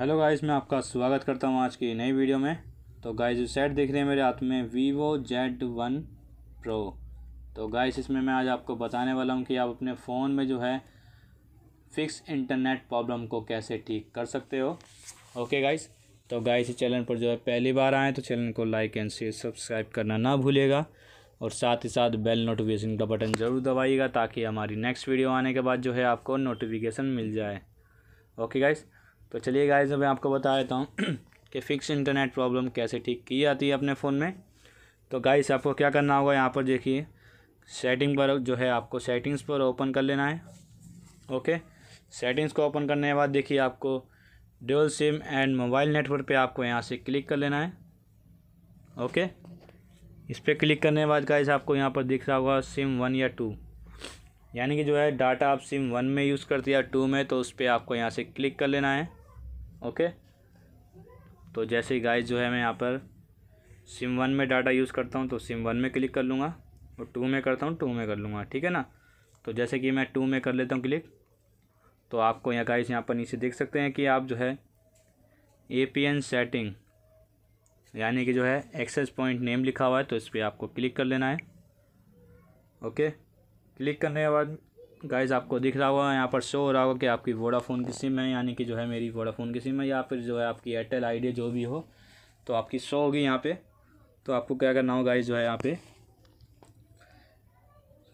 hello guys मैं आपका स्वागत करता हूं आज की नई वीडियो में तो गाइस जो सेट देख रहे हैं मेरे हाथ में वीवो जेड वन प्रो तो गाइस इसमें मैं आज आपको बताने वाला हूं कि आप अपने फ़ोन में जो है फिक्स इंटरनेट प्रॉब्लम को कैसे ठीक कर सकते हो ओके गाइस तो गाइस इस चैनल पर जो है पहली बार आएँ तो चैनल को लाइक एंड शेयर सब्सक्राइब करना ना भूलेगा और साथ ही साथ बेल नोटिफिकेशन का बटन ज़रूर दबाइएगा ताकि हमारी नेक्स्ट वीडियो आने के बाद जो है आपको नोटिफिकेशन मिल जाए ओके गाइज़ तो चलिए गाइज मैं आपको बता देता हूँ कि फ़िक्स इंटरनेट प्रॉब्लम कैसे ठीक की जाती है अपने फ़ोन में तो गाइस आपको क्या करना होगा यहाँ पर देखिए सेटिंग पर जो है आपको सेटिंग्स पर ओपन कर लेना है ओके सेटिंग्स को ओपन करने के बाद देखिए आपको dual SIM and mobile network पे आपको यहाँ से क्लिक कर लेना है ओके इस पर क्लिक करने के बाद गाइस आपको यहाँ पर दिख रहा होगा सिम वन या टू यानी कि जो है डाटा आप सिम वन में यूज़ करते हैं या टू में तो उस पर आपको यहाँ से क्लिक कर लेना है ओके तो जैसे ही गाइस जो है मैं यहाँ पर सिम वन में डाटा यूज़ करता हूँ तो सिम वन में क्लिक कर लूँगा और टू में करता हूँ टू में कर लूँगा ठीक है ना तो जैसे कि मैं टू में कर लेता हूँ क्लिक तो आपको यहाँ गाइस यहाँ पर नीचे देख सकते हैं कि आप जो है ए पी एन सेटिंग यानी कि जो है एक्सेस पॉइंट नेम लिखा हुआ है तो इस पर आपको क्लिक कर लेना है ओके क्लिक करने के बाद गाइज़ आपको दिख रहा होगा यहाँ पर शो हो रहा होगा कि आपकी वोडाफोन की सिम है यानी कि जो है मेरी वोडाफोन की सिम है या फिर जो है आपकी एयरटेल आई जो भी हो तो आपकी शो होगी यहाँ पे तो आपको क्या करना होगा गाइज़ जो है यहाँ पे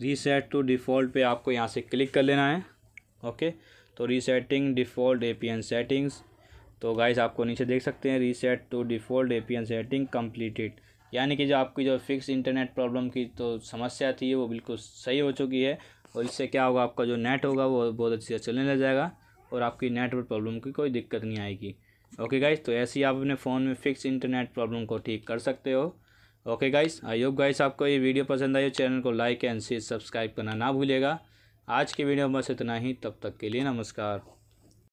रीसेट टू डिफ़ॉल्ट पे आपको यहाँ से क्लिक कर लेना है ओके तो रीसेटिंग डिफ़ॉल्ट ए सेटिंग्स तो गाइज़ आपको नीचे देख सकते हैं reset to default a setting completed यानी कि जो आपकी जो फिक्स इंटरनेट प्रॉब्लम की तो समस्या थी वो बिल्कुल सही हो चुकी है और इससे क्या होगा आपका जो नेट होगा वो बहुत अच्छे से चलने लग जाएगा और आपकी नेटवर्क प्रॉब्लम की कोई दिक्कत नहीं आएगी ओके गाइस तो ऐसे ही आप अपने फ़ोन में फिक्स इंटरनेट प्रॉब्लम को ठीक कर सकते हो okay guys I hope guys आपको ये वीडियो पसंद आई हो चैनल को लाइक एंड शेयर सब्सक्राइब करना ना भूलेगा आज की वीडियो बस इतना ही तब तक के लिए नमस्कार